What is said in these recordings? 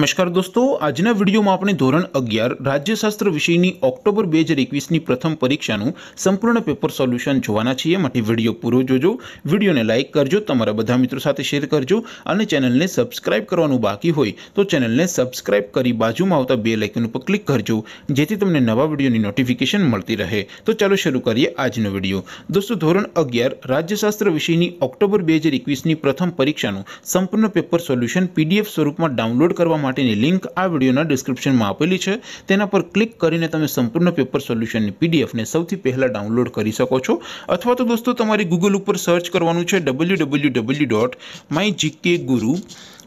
મષ્કાર દોસ્તો આજનો વિડિયોમાં આપણે ધોરણ 11 રાજ્યશાસ્ત્ર વિષયની ઓક્ટોબર 2021 ની પ્રથમ પરીક્ષાનું સંપૂર્ણ પેપર સોલ્યુશન જોવાના છે એટલે વિડિયો પૂરો જોજો વિડિયોને લાઈક કરજો તમારા બધા મિત્રો સાથે શેર કરજો અને ચેનલને સબ્સ્ક્રાઇબ કરવાનું બાકી હોય તો ચેનલને સબ્સ્ક્રાઇબ કરી બાજુમાં આવતો બેલ આઇકન ઉપર ક્લિક કરજો જેથી તમને નવા વિડિયોની નોટિફિકેશન મળતી રહે તો ચાલો શરૂ કરીએ આજનો વિડિયો દોસ્તો ધોરણ 11 રાજ્યશાસ્ત્ર વિષયની ઓક્ટોબર 2021 ની પ્રથમ પરીક્ષાનું સંપૂર્ણ પેપર સોલ્યુશન પીડીએફ સ્વરૂપમાં ડાઉનલોડ કરવા માટીની લિંક આ વિડિયોના ડિસ્ક્રિપ્શનમાં આપેલી છે તેના પર ક્લિક કરીને તમે સંપૂર્ણ પેપર સોલ્યુશનની પીડીએફ ને સૌથી પહેલા ડાઉનલોડ કરી શકો છો અથવા તો દોસ્તો તમારે Google ઉપર સર્ચ કરવાનું છે www.mygkguru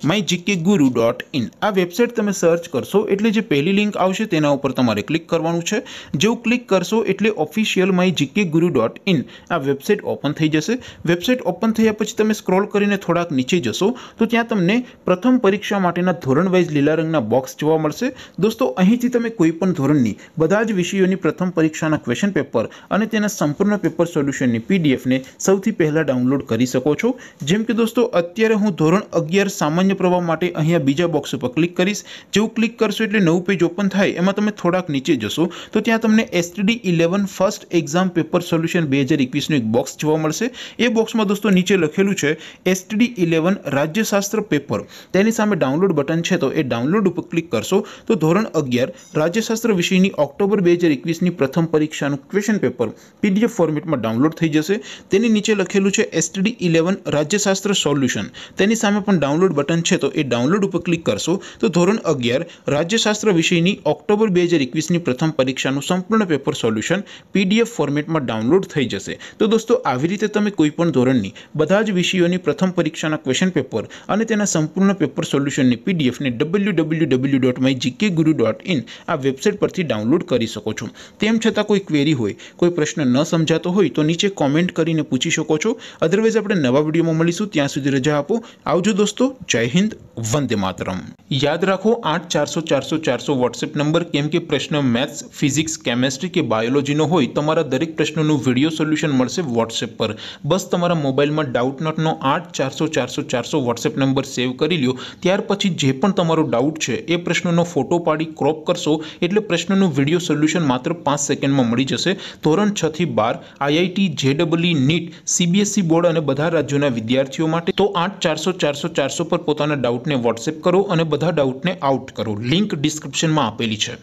mygkguru.in આ વેબસાઈટ તમે સર્ચ કરશો એટલે જે પહેલી લિંક આવશે તેના ઉપર તમારે ક્લિક કરવાનું છે જેઉ ક્લિક કરશો એટલે ઓફિશિયલ mygkguru.in આ વેબસાઈટ ઓપન થઈ જશે વેબસાઈટ ઓપન થઈયા પછી તમે સ્ક્રોલ કરીને થોડાક નીચે જશો તો ત્યાં તમને પ્રથમ પરીક્ષા માટેના ધોરણ વાઇઝ લીલા રંગના બોક્સ જોવા મળશે દોસ્તો અહીંથી તમે કોઈ પણ ધોરણની બધા જ વિષયોની પ્રથમ પરીક્ષાના ક્વેશ્ચન પેપર અને તેના સંપૂર્ણ પેપર સોલ્યુશનની PDF ને સૌથી પહેલા ડાઉનલોડ કરી શકો છો જેમ કે દોસ્તો અત્યારે હું ધોરણ 11 સામાજિક પ્રભામ માટે અહીંયા બીજા બોક્સ ઉપર ક્લિક કરશો જેઉ ક્લિક કરશો એટલે નવું પેજ ઓપન થાય એમાં તમે થોડાક નીચે જશો તો ત્યાં તમને STD 11 first exam paper solution 2021 નો એક બોક્સ જોવા મળશે એ બોક્સમાં દોસ્તો નીચે લખેલું છે STD 11 રાજ્યશાસ્ત્ર પેપર તેની સામે ડાઉનલોડ બટન છે તો એ ડાઉનલોડ ઉપર ક્લિક કરશો તો ધોરણ 11 રાજ્યશાસ્ત્ર વિષયની ઓક્ટોબર 2021 ની પ્રથમ પરીક્ષાનું ક્વેશ્ચન પેપર PDF ફોર્મેટમાં ડાઉનલોડ થઈ જશે તેની નીચે લખેલું છે STD 11 રાજ્યશાસ્ત્ર સોલ્યુશન તેની સામે પણ ડાઉનલોડ બટન છે તો એ ડાઉનલોડ ઉપર ક્લિક કરશો તો ધોરણ 11 રાજ્યશાસ્ત્ર વિષયની ઓક્ટોબર 2021 ની પ્રથમ પરીક્ષાનું સંપૂર્ણ પેપર સોલ્યુશન પીડીએફ ફોર્મેટમાં ડાઉનલોડ થઈ જશે તો દોસ્તો આવી રીતે તમે કોઈપણ ધોરણની બધા જ વિષયોની પ્રથમ પરીક્ષાના ક્વેશ્ચન પેપર અને તેના સંપૂર્ણ પેપર સોલ્યુશનની પીડીએફ ને www.gkguru.in આ વેબસાઈટ પરથી ડાઉનલોડ કરી શકો છો તેમ છતાં કોઈ ક્વેરી હોય કોઈ પ્રશ્ન ન સમજાતો હોય તો નીચે કમેન્ટ કરીને પૂછી શકો છો અધરવાઇઝ આપણે નવા વિડિયોમાં મળીશું ત્યાં સુધી રજા આપો આવજો દોસ્તો જય हिन्द वन्दे मातरम याद रखो 8400400400 व्हाट्सएप नंबर કેમ કે પ્રશ્નો मैथ्स फिजिक्स કેમેસ્ટ્રી કે બાયોલોજીનો હોય તમારો દરેક પ્રશ્નોનો વિડિયો સોલ્યુશન મળશે WhatsApp પર બસ તમારો મોબાઈલ માં ડાઉટ નોટ નો 8400400400 WhatsApp નંબર સેવ કરી લ્યો ત્યાર પછી જે પણ તમારો ડાઉટ છે એ પ્રશ્નોનો ફોટો પાડી crop કરશો એટલે પ્રશ્નોનો વિડિયો સોલ્યુશન માત્ર 5 સેકન્ડમાં મળી જશે ધોરણ 6 થી 12 IIT JEE NEET CBSE board અને બધા રાજ્યોના વિદ્યાર્થીઓ માટે તો 8400400400 પર પોતાના ડાઉટને વોટ્સએપ કરો અને બધા ડાઉટને આઉટ કરો લિંક ડિસ્ક્રિપ્શનમાં આપેલી છે